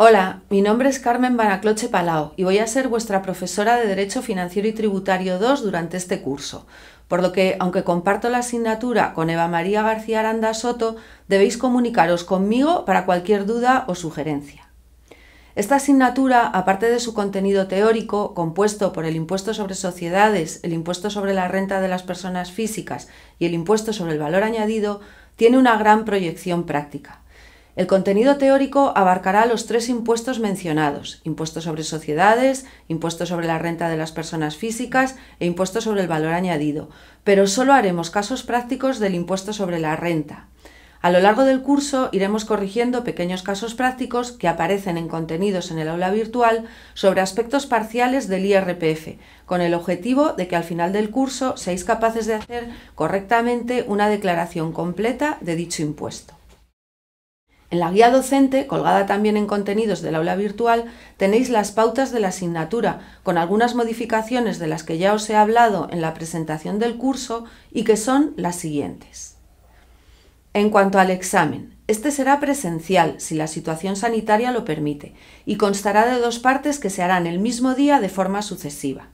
Hola, mi nombre es Carmen Baracloche Palao y voy a ser vuestra profesora de Derecho Financiero y Tributario 2 durante este curso, por lo que, aunque comparto la asignatura con Eva María García Aranda Soto, debéis comunicaros conmigo para cualquier duda o sugerencia. Esta asignatura, aparte de su contenido teórico, compuesto por el impuesto sobre sociedades, el impuesto sobre la renta de las personas físicas y el impuesto sobre el valor añadido, tiene una gran proyección práctica. El contenido teórico abarcará los tres impuestos mencionados, impuestos sobre sociedades, impuestos sobre la renta de las personas físicas e impuestos sobre el valor añadido, pero solo haremos casos prácticos del impuesto sobre la renta. A lo largo del curso iremos corrigiendo pequeños casos prácticos que aparecen en contenidos en el aula virtual sobre aspectos parciales del IRPF, con el objetivo de que al final del curso seáis capaces de hacer correctamente una declaración completa de dicho impuesto. En la guía docente, colgada también en contenidos del aula virtual, tenéis las pautas de la asignatura, con algunas modificaciones de las que ya os he hablado en la presentación del curso y que son las siguientes. En cuanto al examen, este será presencial si la situación sanitaria lo permite y constará de dos partes que se harán el mismo día de forma sucesiva.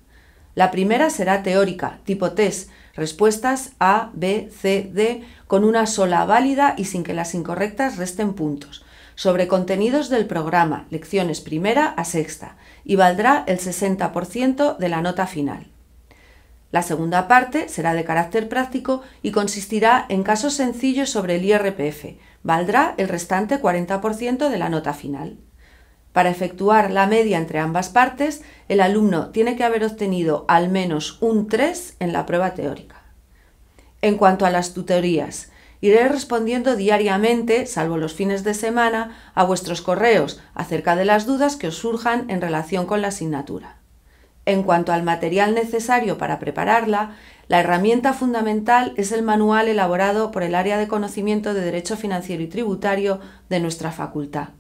La primera será teórica, tipo test, respuestas A, B, C, D, con una sola válida y sin que las incorrectas resten puntos, sobre contenidos del programa, lecciones primera a sexta, y valdrá el 60% de la nota final. La segunda parte será de carácter práctico y consistirá en casos sencillos sobre el IRPF. Valdrá el restante 40% de la nota final. Para efectuar la media entre ambas partes, el alumno tiene que haber obtenido al menos un 3 en la prueba teórica. En cuanto a las tutorías, iré respondiendo diariamente, salvo los fines de semana, a vuestros correos acerca de las dudas que os surjan en relación con la asignatura. En cuanto al material necesario para prepararla, la herramienta fundamental es el manual elaborado por el área de conocimiento de Derecho Financiero y Tributario de nuestra facultad.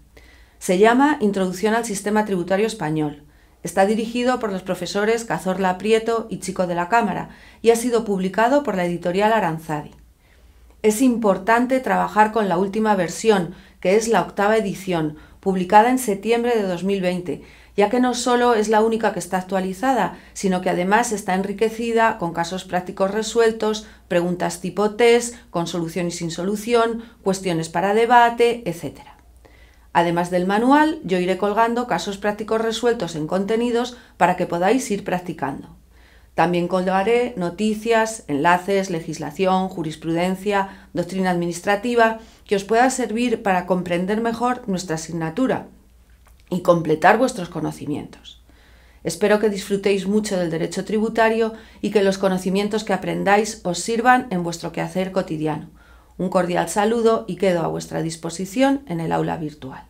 Se llama Introducción al Sistema Tributario Español. Está dirigido por los profesores Cazorla Prieto y Chico de la Cámara y ha sido publicado por la editorial Aranzadi. Es importante trabajar con la última versión, que es la octava edición, publicada en septiembre de 2020, ya que no solo es la única que está actualizada, sino que además está enriquecida con casos prácticos resueltos, preguntas tipo test, con solución y sin solución, cuestiones para debate, etc. Además del manual, yo iré colgando casos prácticos resueltos en contenidos para que podáis ir practicando. También colgaré noticias, enlaces, legislación, jurisprudencia, doctrina administrativa, que os pueda servir para comprender mejor nuestra asignatura y completar vuestros conocimientos. Espero que disfrutéis mucho del derecho tributario y que los conocimientos que aprendáis os sirvan en vuestro quehacer cotidiano un cordial saludo y quedo a vuestra disposición en el aula virtual.